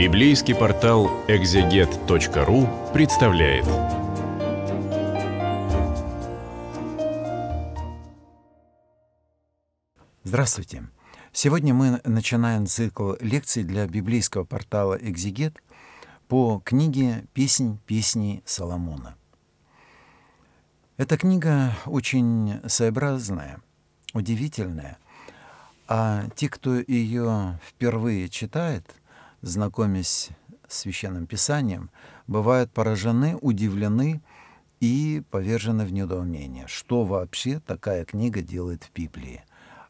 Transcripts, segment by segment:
Библейский портал экзегет.ру представляет. Здравствуйте! Сегодня мы начинаем цикл лекций для библейского портала «Экзегет» по книге «Песнь песни Соломона». Эта книга очень своеобразная, удивительная, а те, кто ее впервые читает – знакомясь с Священным Писанием, бывают поражены, удивлены и повержены в недоумение. Что вообще такая книга делает в Библии?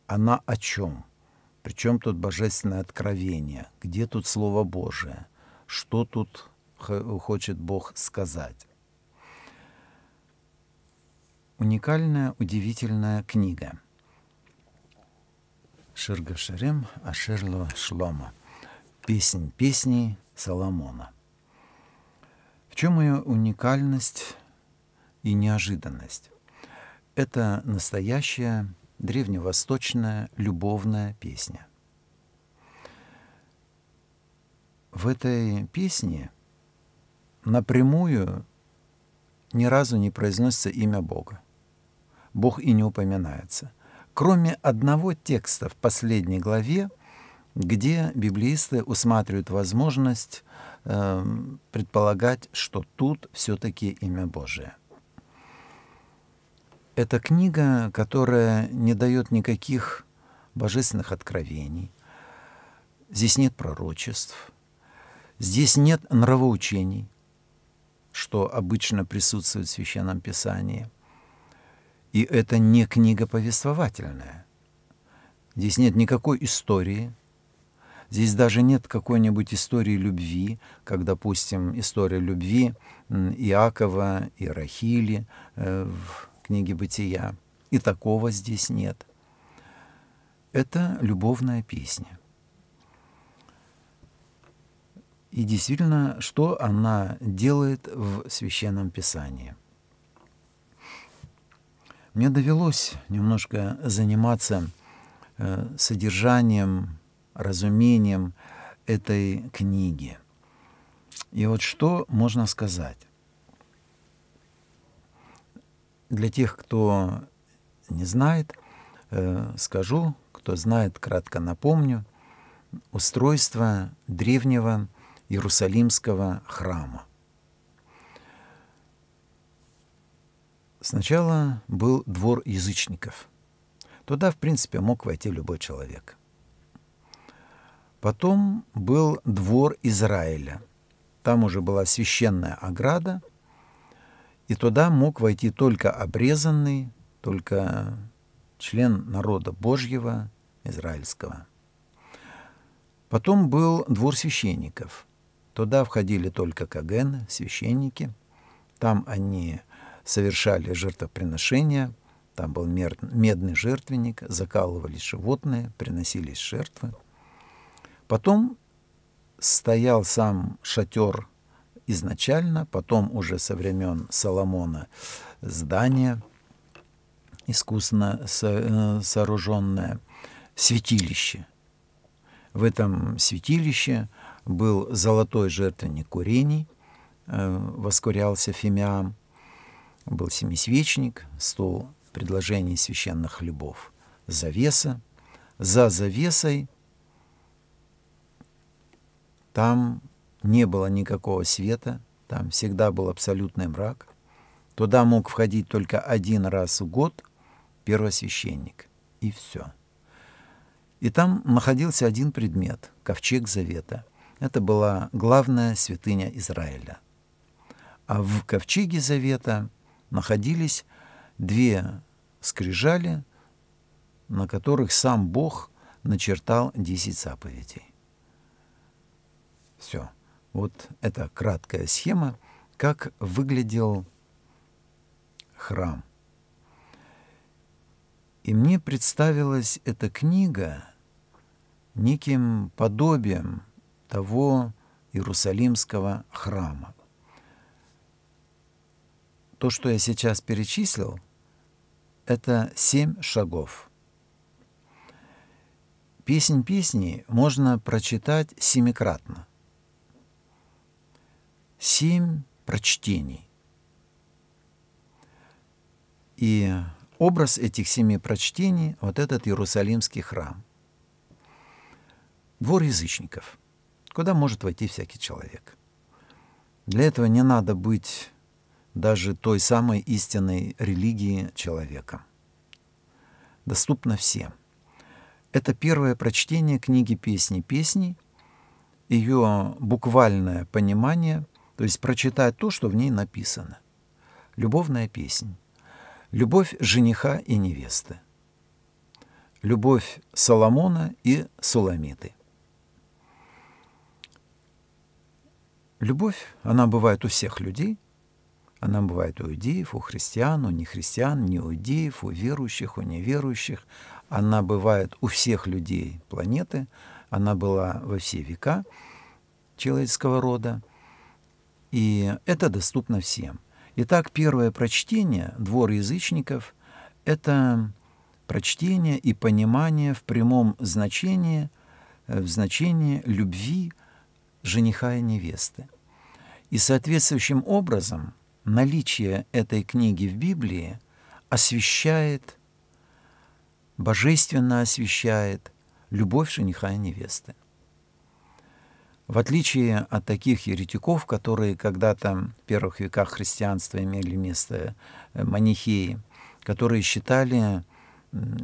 Она о чем? Причем тут божественное откровение? Где тут Слово Божие? Что тут хочет Бог сказать? Уникальная, удивительная книга. Ширга Шарем Ашерло Шлома песнь песней Соломона. В чем ее уникальность и неожиданность? Это настоящая древневосточная любовная песня. В этой песне напрямую ни разу не произносится имя Бога. Бог и не упоминается. Кроме одного текста в последней главе, где библеисты усматривают возможность э, предполагать, что тут все-таки имя Божие. Это книга, которая не дает никаких божественных откровений. Здесь нет пророчеств, здесь нет нравоучений, что обычно присутствует в Священном Писании. И это не книга повествовательная. Здесь нет никакой истории – Здесь даже нет какой-нибудь истории любви, как, допустим, история любви Иакова и Рахили э, в книге «Бытия». И такого здесь нет. Это любовная песня. И действительно, что она делает в священном писании? Мне довелось немножко заниматься э, содержанием разумением этой книги. И вот что можно сказать для тех, кто не знает, э, скажу, кто знает, кратко напомню, устройство древнего Иерусалимского храма. Сначала был двор язычников. Туда, в принципе, мог войти любой человек. Потом был двор Израиля. Там уже была священная ограда, и туда мог войти только обрезанный, только член народа Божьего, израильского. Потом был двор священников. Туда входили только кагены, священники. Там они совершали жертвоприношения, там был медный жертвенник, закалывались животные, приносились жертвы. Потом стоял сам шатер изначально, потом уже со времен Соломона здание искусно э, сооруженное, святилище. В этом святилище был золотой жертвенник курений, э, воскурялся фимиам, был семисвечник, стол предложений священных хлебов, завеса. За завесой – там не было никакого света, там всегда был абсолютный мрак. Туда мог входить только один раз в год первосвященник. И все. И там находился один предмет – ковчег завета. Это была главная святыня Израиля. А в ковчеге завета находились две скрижали, на которых сам Бог начертал десять заповедей. Все. Вот это краткая схема, как выглядел храм. И мне представилась эта книга неким подобием того Иерусалимского храма. То, что я сейчас перечислил, это семь шагов. Песнь песни можно прочитать семикратно семь прочтений. И образ этих семи прочтений – вот этот Иерусалимский храм. Двор язычников, куда может войти всякий человек. Для этого не надо быть даже той самой истинной религии человека. Доступно всем. Это первое прочтение книги «Песни песней», ее буквальное понимание – то есть прочитать то, что в ней написано. Любовная песнь. Любовь жениха и невесты. Любовь Соломона и Соломиты. Любовь, она бывает у всех людей. Она бывает у иудеев, у христиан, у нехристиан, не иудеев, у верующих, у неверующих. Она бывает у всех людей планеты. Она была во все века человеческого рода. И это доступно всем. Итак, первое прочтение «Двор язычников» — это прочтение и понимание в прямом значении, э, в значении любви жениха и невесты. И соответствующим образом наличие этой книги в Библии освещает, божественно освещает любовь жениха и невесты. В отличие от таких еретиков, которые когда-то в первых веках христианства имели место э, манихеи, которые считали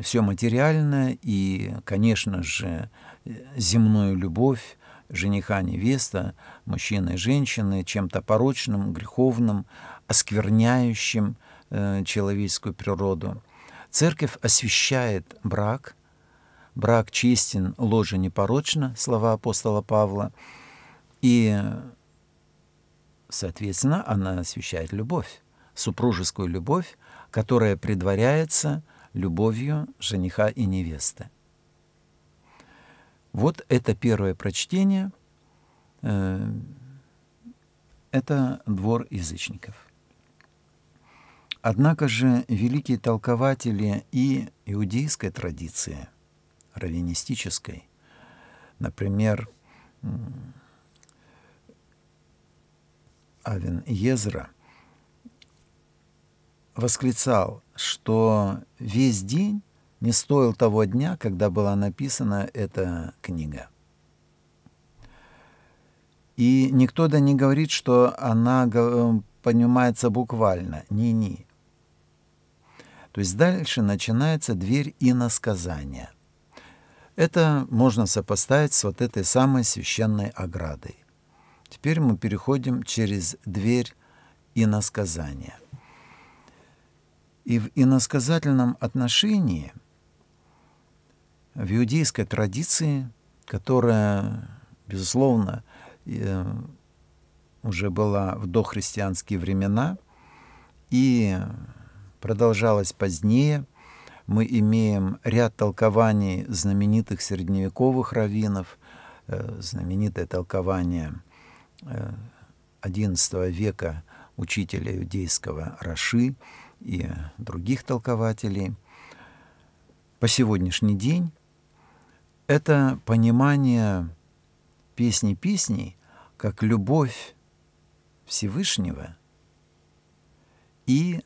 все материальное и, конечно же, э, земную любовь жениха, невеста, мужчины и женщины чем-то порочным, греховным, оскверняющим э, человеческую природу. Церковь освещает брак – брак честен, ложе непорочна, слова апостола Павла. И, соответственно, она освещает любовь, супружескую любовь, которая предваряется любовью жениха и невесты. Вот это первое прочтение. Э, это двор язычников. Однако же великие толкователи и иудейской традиции – раввинистической. Например, Авен Езра восклицал, что весь день не стоил того дня, когда была написана эта книга. И никто да не говорит, что она э, понимается буквально, ни ни. То есть дальше начинается дверь иносказания. Это можно сопоставить с вот этой самой священной оградой. Теперь мы переходим через дверь иносказания. И в иносказательном отношении в иудейской традиции, которая, безусловно, э, уже была в дохристианские времена и продолжалась позднее – мы имеем ряд толкований знаменитых средневековых раввинов, э, знаменитое толкование XI э, века учителя иудейского Раши и других толкователей. По сегодняшний день это понимание песни песней как любовь Всевышнего и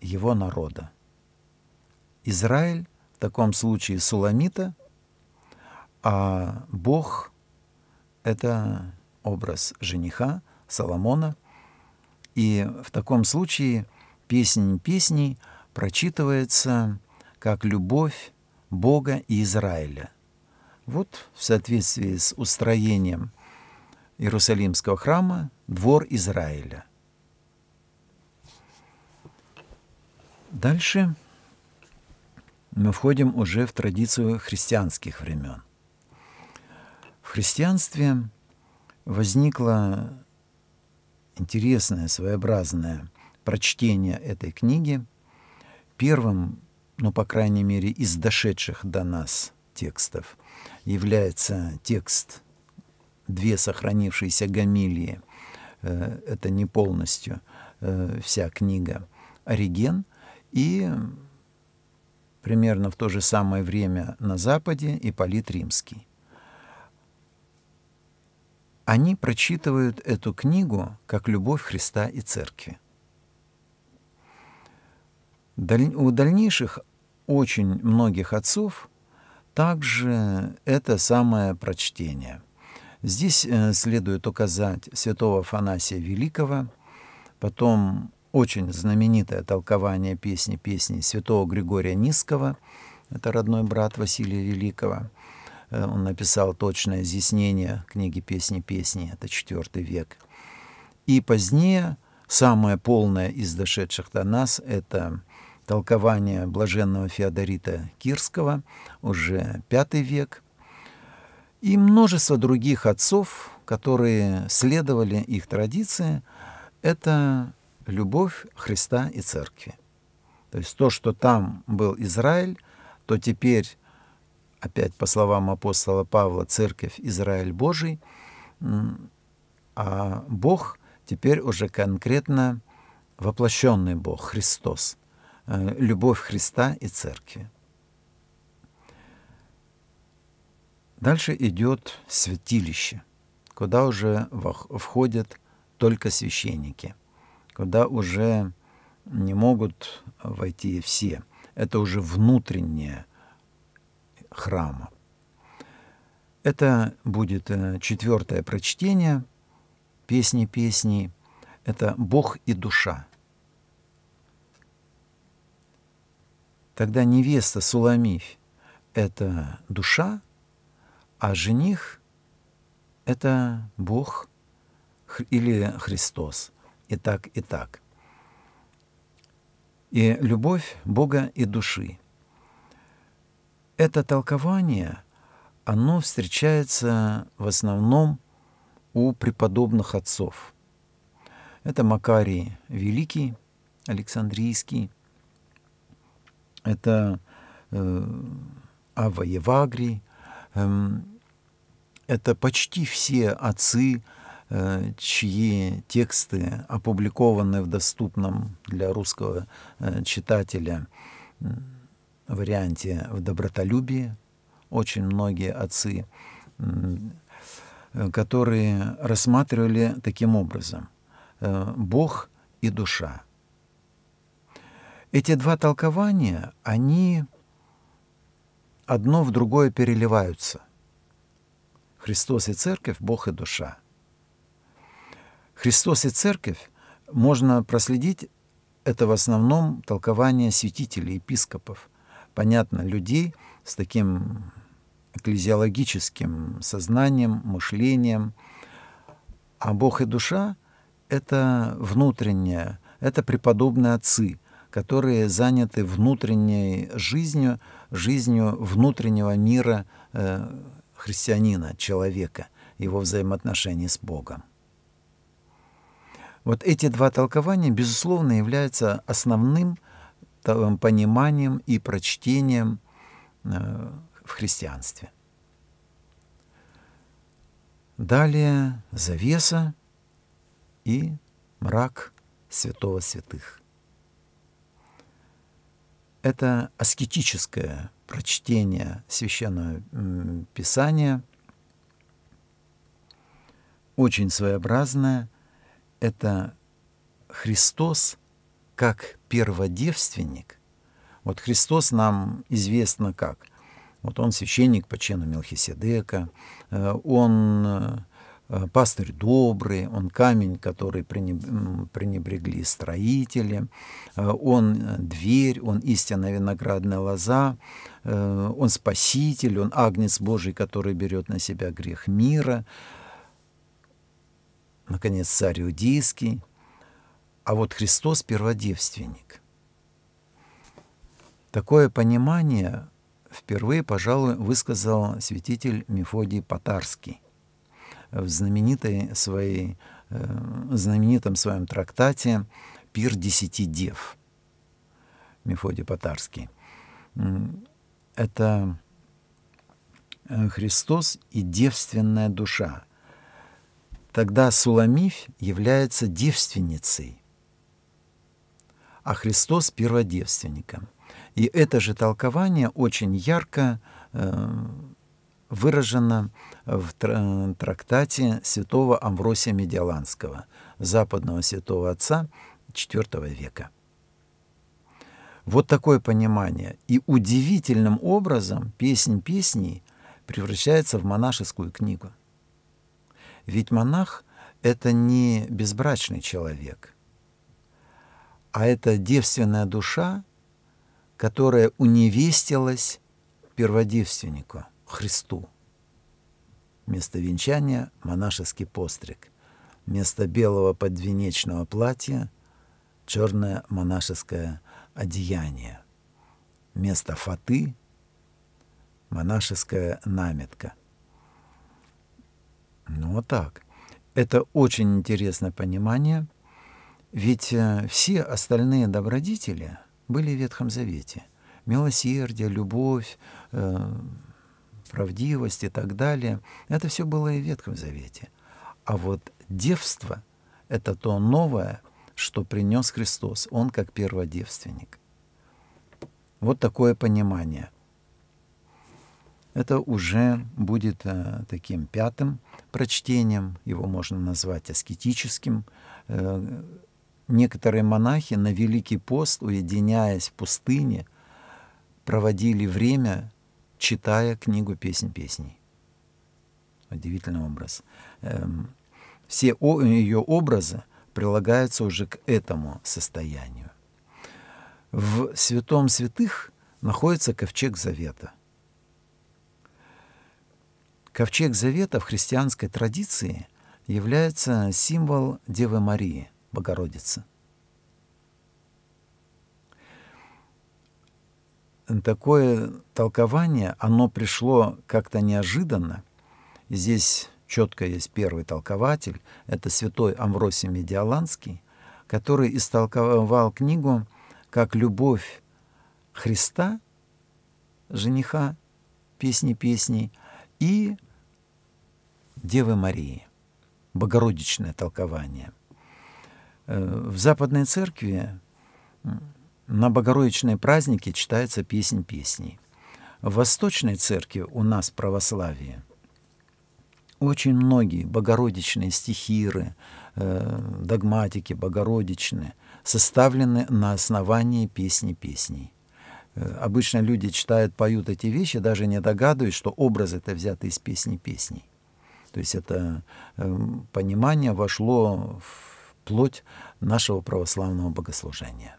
его народа. Израиль, в таком случае Суламита, а Бог — это образ жениха Соломона. И в таком случае песнь песней прочитывается как любовь Бога и Израиля. Вот в соответствии с устроением Иерусалимского храма двор Израиля. Дальше мы входим уже в традицию христианских времен. В христианстве возникло интересное, своеобразное прочтение этой книги. Первым, ну, по крайней мере, из дошедших до нас текстов является текст «Две сохранившиеся гамилии». Э, это не полностью э, вся книга «Ориген». И примерно в то же самое время на Западе Ипполит Римский. Они прочитывают эту книгу как «Любовь Христа и Церкви». Даль... У дальнейших очень многих отцов также это самое прочтение. Здесь э, следует указать святого Фанасия Великого, потом очень знаменитое толкование песни песни святого Григория Низкого, это родной брат Василия Великого. Э, он написал точное изъяснение книги «Песни песни», это IV век. И позднее самое полное из дошедших до нас – это толкование блаженного Феодорита Кирского, уже V век, и множество других отцов, которые следовали их традиции, это любовь Христа и Церкви. То есть то, что там был Израиль, то теперь, опять по словам апостола Павла, Церковь Израиль Божий, а Бог теперь уже конкретно воплощенный Бог, Христос, э, любовь Христа и Церкви. Дальше идет святилище, куда уже входят только священники – куда уже не могут войти все. Это уже внутреннее храма. Это будет э, четвертое прочтение песни песней. Это «Бог и душа». Тогда невеста Суламиф это душа, а жених – это Бог или Христос – и так, и так. И любовь Бога и души. Это толкование, оно встречается в основном у преподобных отцов. Это Макарий Великий, Александрийский, это э, Ава Евагрий, э, это почти все отцы Э, чьи тексты опубликованы в доступном для русского э, читателя варианте в «Добротолюбии». Очень многие отцы, которые рассматривали таким образом э, «Бог и душа». Эти два толкования, они одно в другое переливаются. Христос и Церковь, Бог и душа – Христос и Церковь можно проследить это в основном толкование святителей, епископов. Понятно, людей с таким экклезиологическим сознанием, мышлением. А Бог и душа — это внутреннее, это преподобные отцы, которые заняты внутренней жизнью, жизнью внутреннего мира э, христианина, человека, его взаимоотношений с Богом. Вот эти два толкования, безусловно, являются основным э, пониманием и прочтением э, в христианстве. Далее завеса и мрак святого святых. Это аскетическое прочтение священного писания, очень своеобразное, это Христос как перводевственник. Вот Христос нам известно как. Вот он священник по чину Мелхиседека, э, он э, пастырь добрый, он камень, который пренебрегли строители, э, он дверь, он истинная виноградная лоза, он спаситель, он агнец Божий, который берет на себя грех мира наконец, царь иудейский, а вот Христос – перводевственник. Такое понимание впервые, пожалуй, высказал святитель Мефодий Патарский в знаменитой своей, э, знаменитом своем трактате «Пир десяти дев» Мефодий Патарский. Это э, Христос и девственная душа. Тогда Суламиф является девственницей, а Христос – перводевственником. И это же толкование очень ярко э, выражено в трактате святого Амвросия Медиаланского, западного святого отца IV века. Вот такое понимание. И удивительным образом «Песнь песней» превращается в монашескую книгу – ведь монах — это не безбрачный человек, а это девственная душа, которая уневестилась перводевственнику, Христу. Место венчания — монашеский постриг. место белого подвенечного платья — черное монашеское одеяние. место фаты — монашеская наметка — ну вот так. Это очень интересное понимание, ведь э, все остальные добродетели были в Ветхом Завете. Милосердие, любовь, э, правдивость и так далее. Это все было и в Ветхом Завете. А вот девство — это то новое, что принес Христос. Он как перводевственник. Вот такое понимание — это уже будет э, таким пятым прочтением, его можно назвать аскетическим. Э, некоторые монахи на Великий пост, уединяясь в пустыне, проводили время, читая книгу «Песнь песней». Удивительный образ. Эм, все о, ее образы прилагаются уже к этому состоянию. В святом святых находится ковчег завета – Ковчег Завета в христианской традиции является символ Девы Марии, Богородицы. Такое толкование, оно пришло как-то неожиданно. Здесь четко есть первый толкователь, это святой Амвросий Медиаланский, который истолковал книгу как любовь Христа, жениха песни песней, и Девы Марии, богородичное толкование. Э, в Западной Церкви на богородичные праздники читается песнь песней. В Восточной Церкви у нас православие очень многие богородичные стихиры, э, догматики богородичные составлены на основании песни песней. Э, обычно люди читают, поют эти вещи, даже не догадываясь, что образ это взят из песни песней. То есть это эм, понимание вошло в плоть нашего православного богослужения.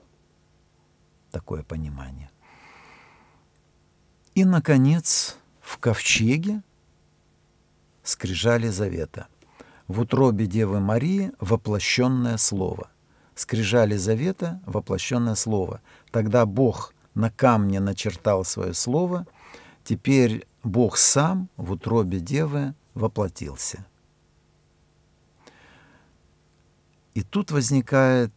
Такое понимание. И, наконец, в ковчеге скрижали завета. В утробе Девы Марии воплощенное слово. Скрижали завета, воплощенное слово. Тогда Бог на камне начертал свое слово, теперь Бог сам в утробе Девы воплотился. И тут возникает,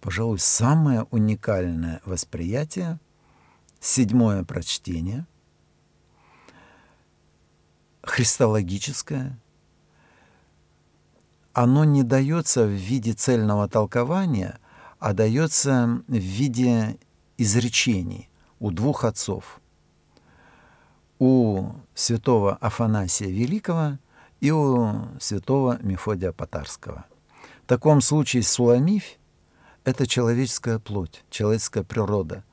пожалуй, самое уникальное восприятие, седьмое прочтение, христологическое. Оно не дается в виде цельного толкования, а дается в виде изречений у двух отцов. У святого Афанасия Великого и у святого Мефодия Патарского. В таком случае Суламифь – это человеческая плоть, человеческая природа.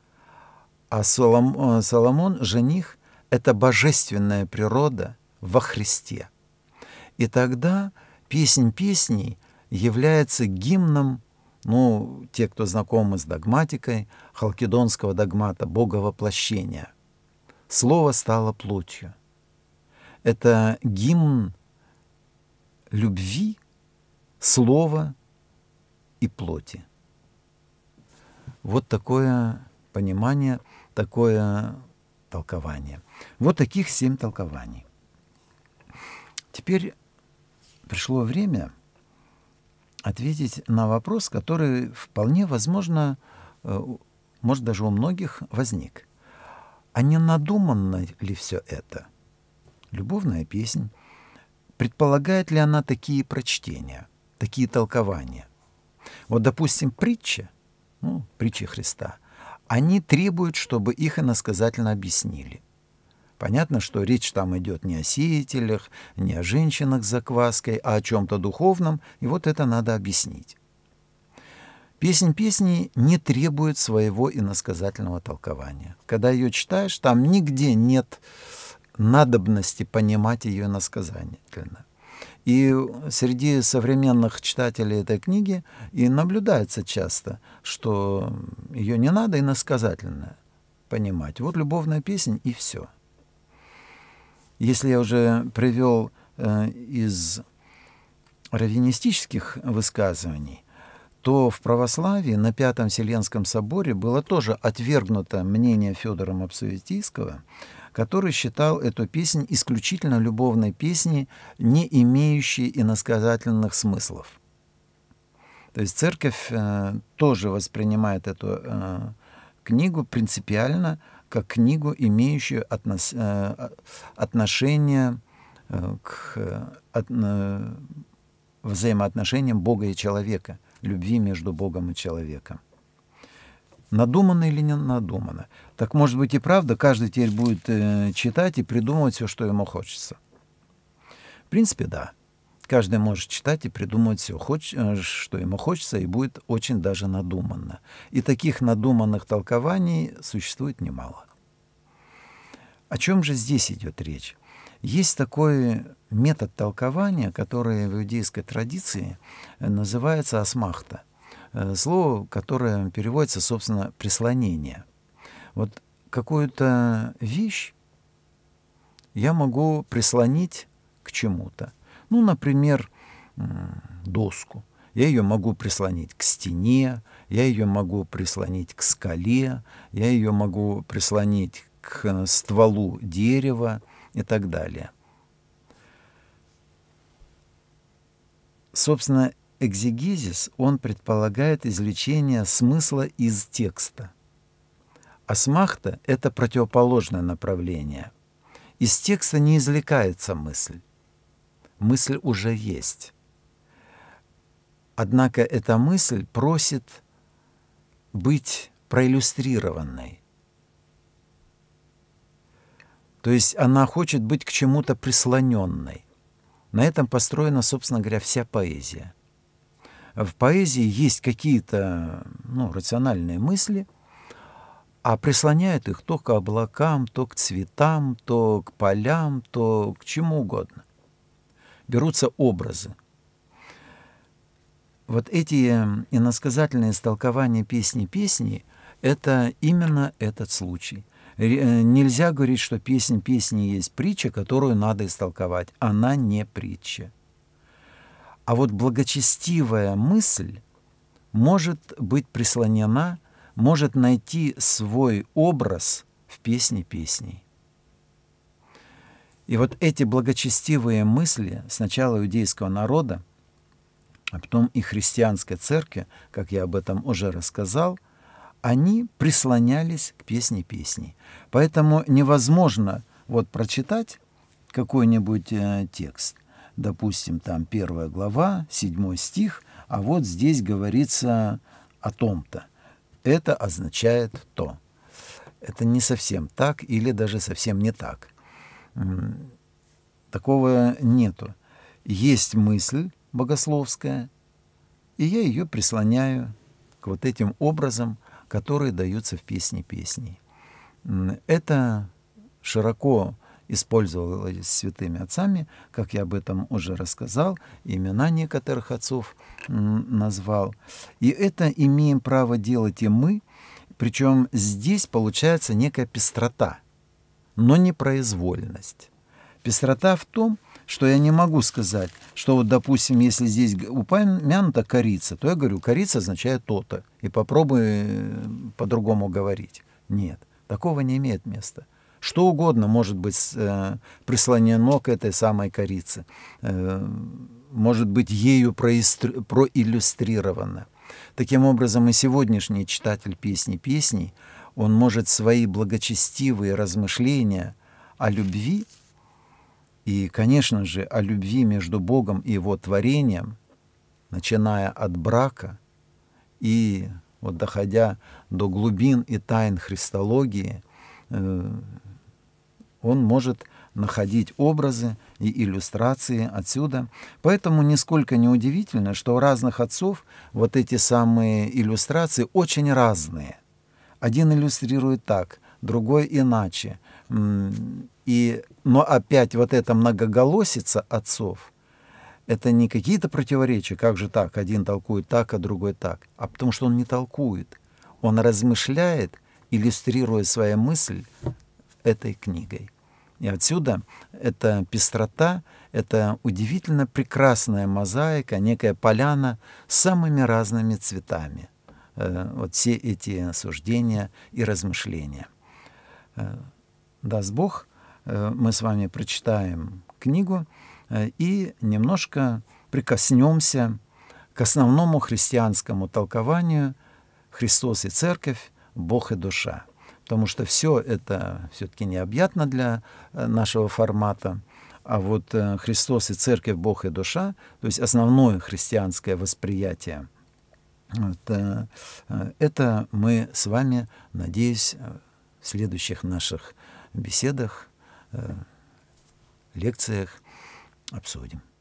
А Соломон, э, Соломон жених – это божественная природа во Христе. И тогда песнь песней является гимном – ну, те, кто знакомы с догматикой, халкидонского догмата «Бога воплощения». Слово стало плотью. Это гимн любви, слова и плоти. Вот такое понимание, такое толкование. Вот таких семь толкований. Теперь пришло время – ответить на вопрос, который вполне возможно, э, может даже у многих возник. А не надуманно ли все это? Любовная песнь. Предполагает ли она такие прочтения, такие толкования? Вот, допустим, притча, ну, притчи Христа, они требуют, чтобы их иносказательно объяснили – Понятно, что речь там идет не о сеятелях, не о женщинах с закваской, а о чем-то духовном, и вот это надо объяснить. Песнь песни не требует своего иносказательного толкования. Когда ее читаешь, там нигде нет надобности понимать ее иносказательно. И среди современных читателей этой книги и наблюдается часто, что ее не надо иносказательно понимать. Вот любовная песня и все. Если я уже привел э, из раввинистических высказываний, то в православии на Пятом Вселенском соборе было тоже отвергнуто мнение Федора Мапсуетийского, который считал эту песнь исключительно любовной песней, не имеющей иносказательных смыслов. То есть церковь э, тоже воспринимает эту э, книгу принципиально – как книгу, имеющую относ, э, отношение э, к э, от, взаимоотношениям Бога и человека, любви между Богом и человеком. Надумано или не надумано? Так может быть и правда, каждый теперь будет читать и придумывать все, что ему хочется. В принципе, да. Каждый может читать и придумывать все, э, что ему хочется, и будет очень даже надуманно. И таких надуманных толкований существует немало. О чем же здесь идет речь? Есть такой метод толкования, который в иудейской традиции э, называется асмахта, э, Слово, которое переводится, собственно, «прислонение». Вот какую-то вещь я могу прислонить к чему-то. Ну, например, доску. Я ее могу прислонить к стене, я ее могу прислонить к скале, я ее могу прислонить к стволу дерева и так далее. Собственно, экзегезис, он предполагает извлечение смысла из текста. а смахта это противоположное направление. Из текста не извлекается мысль мысль уже есть. Однако эта мысль просит быть проиллюстрированной. То есть она хочет быть к чему-то прислоненной. На этом построена, собственно говоря, вся поэзия. В поэзии есть какие-то ну, рациональные мысли, а прислоняют их то к облакам, то к цветам, то к полям, то к чему угодно берутся образы. Вот эти эм, иносказательные истолкования песни песни — это именно этот случай. Э, нельзя говорить, что песнь песни есть притча, которую надо истолковать. Она не притча. А вот благочестивая мысль может быть прислонена, может найти свой образ в песне песней. И вот эти благочестивые мысли сначала иудейского народа, а потом и христианской церкви, как я об этом уже рассказал, они прислонялись к песне песней. Поэтому невозможно вот прочитать какой-нибудь э, текст, допустим, там первая глава, седьмой стих, а вот здесь говорится о том-то. Это означает то. Это не совсем так или даже совсем не так. Такого нету. Есть мысль богословская, и я ее прислоняю к вот этим образам, которые даются в песне песней. Это широко использовалось святыми отцами, как я об этом уже рассказал, имена некоторых отцов назвал. И это имеем право делать и мы, причем здесь получается некая пестрота – но не произвольность. Пестрота в том, что я не могу сказать, что вот, допустим, если здесь упомянута корица, то я говорю, корица означает то-то, и попробую э, по-другому говорить. Нет, такого не имеет места. Что угодно может быть э, прислонено к этой самой корице, э, может быть ею проиллюстрировано. Таким образом, и сегодняшний читатель песни песней – он может свои благочестивые размышления о любви и, конечно же, о любви между Богом и Его творением, начиная от брака и вот доходя до глубин и тайн христологии, э, он может находить образы и иллюстрации отсюда. Поэтому нисколько не удивительно, что у разных отцов вот эти самые иллюстрации очень разные. Один иллюстрирует так, другой иначе. И, но опять вот эта многоголосица отцов, это не какие-то противоречия, как же так, один толкует так, а другой так, а потому что он не толкует, он размышляет, иллюстрируя свою мысль этой книгой. И отсюда эта пестрота, это удивительно прекрасная мозаика, некая поляна с самыми разными цветами. Э, вот все эти суждения и размышления. Э, даст Бог, э, мы с вами прочитаем книгу и немножко прикоснемся к основному христианскому толкованию «Христос и Церковь, Бог и Душа». Потому что все это все-таки необъятно для нашего формата. А вот Христос и Церковь, Бог и Душа, то есть основное христианское восприятие – это, э, это мы с вами, надеюсь, э, в следующих наших беседах, э, лекциях обсудим.